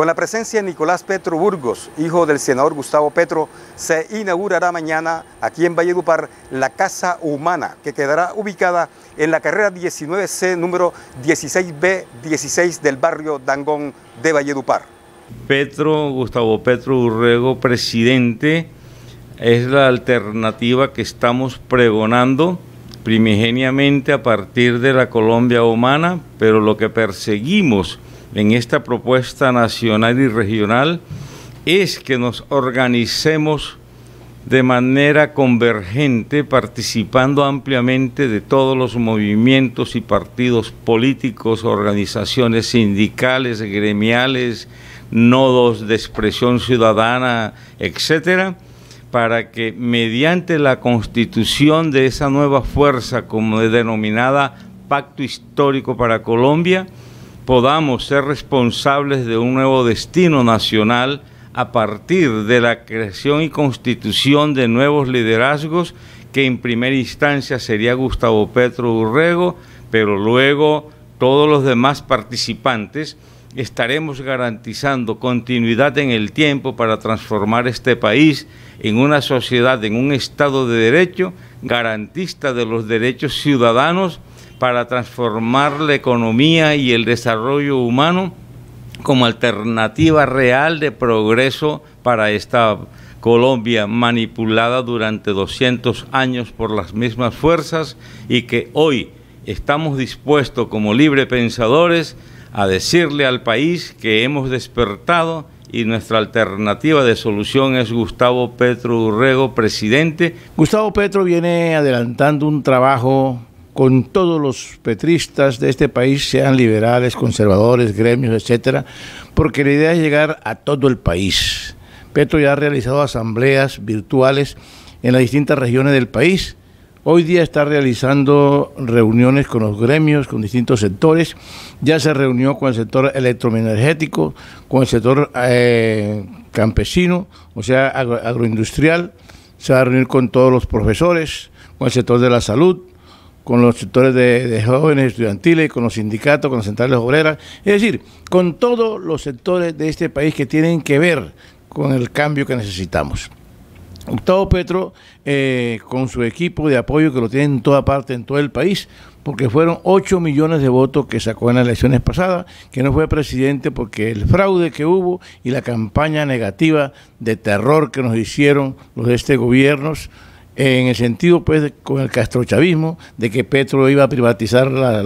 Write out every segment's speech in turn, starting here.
Con la presencia de Nicolás Petro Burgos, hijo del senador Gustavo Petro, se inaugurará mañana aquí en Valledupar la Casa Humana, que quedará ubicada en la carrera 19C número 16B16 del barrio Dangón de Valledupar. Petro, Gustavo Petro Urrego, presidente, es la alternativa que estamos pregonando primigeniamente a partir de la Colombia humana, pero lo que perseguimos en esta propuesta nacional y regional es que nos organicemos de manera convergente, participando ampliamente de todos los movimientos y partidos políticos, organizaciones sindicales, gremiales, nodos de expresión ciudadana, etcétera, para que mediante la constitución de esa nueva fuerza como denominada Pacto Histórico para Colombia, podamos ser responsables de un nuevo destino nacional a partir de la creación y constitución de nuevos liderazgos que en primera instancia sería Gustavo Petro Urrego, pero luego todos los demás participantes estaremos garantizando continuidad en el tiempo para transformar este país en una sociedad, en un Estado de Derecho, garantista de los derechos ciudadanos, para transformar la economía y el desarrollo humano como alternativa real de progreso para esta Colombia manipulada durante 200 años por las mismas fuerzas y que hoy estamos dispuestos como libre pensadores a decirle al país que hemos despertado y nuestra alternativa de solución es Gustavo Petro Urrego, presidente. Gustavo Petro viene adelantando un trabajo con todos los petristas de este país, sean liberales, conservadores, gremios, etcétera, porque la idea es llegar a todo el país. Petro ya ha realizado asambleas virtuales en las distintas regiones del país Hoy día está realizando reuniones con los gremios, con distintos sectores. Ya se reunió con el sector electroenergético, con el sector eh, campesino, o sea, agroindustrial. Se va a reunir con todos los profesores, con el sector de la salud, con los sectores de jóvenes estudiantiles, con los sindicatos, con las centrales obreras. Es decir, con todos los sectores de este país que tienen que ver con el cambio que necesitamos octavio Petro, eh, con su equipo de apoyo que lo tiene en toda parte, en todo el país, porque fueron 8 millones de votos que sacó en las elecciones pasadas, que no fue presidente porque el fraude que hubo y la campaña negativa de terror que nos hicieron los de este gobierno en el sentido pues con el castrochavismo, de que Petro iba a privatizar la,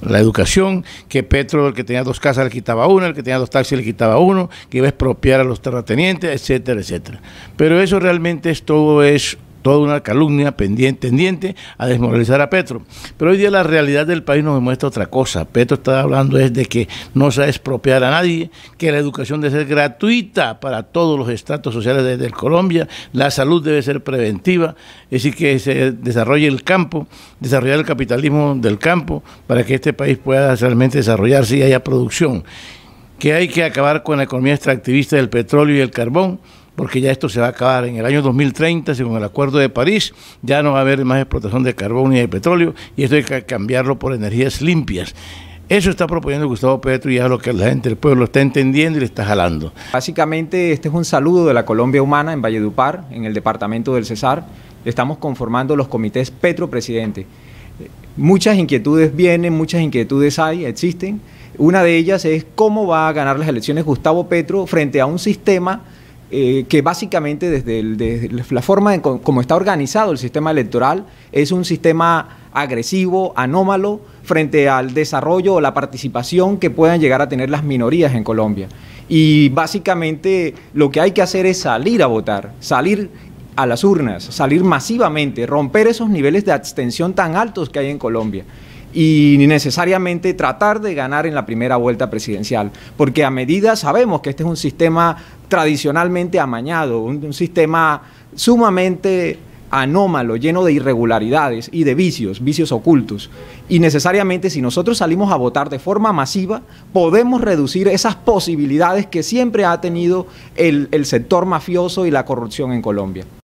la, educación, que Petro el que tenía dos casas le quitaba una, el que tenía dos taxis le quitaba uno, que iba a expropiar a los terratenientes, etcétera, etcétera. Pero eso realmente es todo es toda una calumnia pendiente, tendiente a desmoralizar a Petro. Pero hoy día la realidad del país nos demuestra otra cosa. Petro está hablando es de que no se va a expropiar a nadie, que la educación debe ser gratuita para todos los estratos sociales desde Colombia, la salud debe ser preventiva, es decir, que se desarrolle el campo, desarrollar el capitalismo del campo para que este país pueda realmente desarrollarse y haya producción que hay que acabar con la economía extractivista del petróleo y el carbón, porque ya esto se va a acabar en el año 2030, según el Acuerdo de París, ya no va a haber más explotación de carbón y de petróleo, y esto hay que cambiarlo por energías limpias. Eso está proponiendo Gustavo Petro y es lo que la gente del pueblo está entendiendo y le está jalando. Básicamente este es un saludo de la Colombia Humana en Valledupar, en el departamento del Cesar. Estamos conformando los comités Petro Presidente. Muchas inquietudes vienen, muchas inquietudes hay, existen. Una de ellas es cómo va a ganar las elecciones Gustavo Petro frente a un sistema eh, que básicamente desde, la forma como está organizado el sistema electoral es un sistema agresivo, anómalo, frente al desarrollo o la participación que puedan llegar a tener las minorías en Colombia. Y básicamente lo que hay que hacer es salir a votar, salir a las urnas, salir masivamente, romper esos niveles de abstención tan altos que hay en Colombia y necesariamente tratar de ganar en la primera vuelta presidencial, porque a medida sabemos que este es un sistema tradicionalmente amañado, un, sistema sumamente anómalo, lleno de irregularidades y de vicios, vicios ocultos. Y necesariamente si nosotros salimos a votar de forma masiva, podemos reducir esas posibilidades que siempre ha tenido el sector mafioso y la corrupción en Colombia.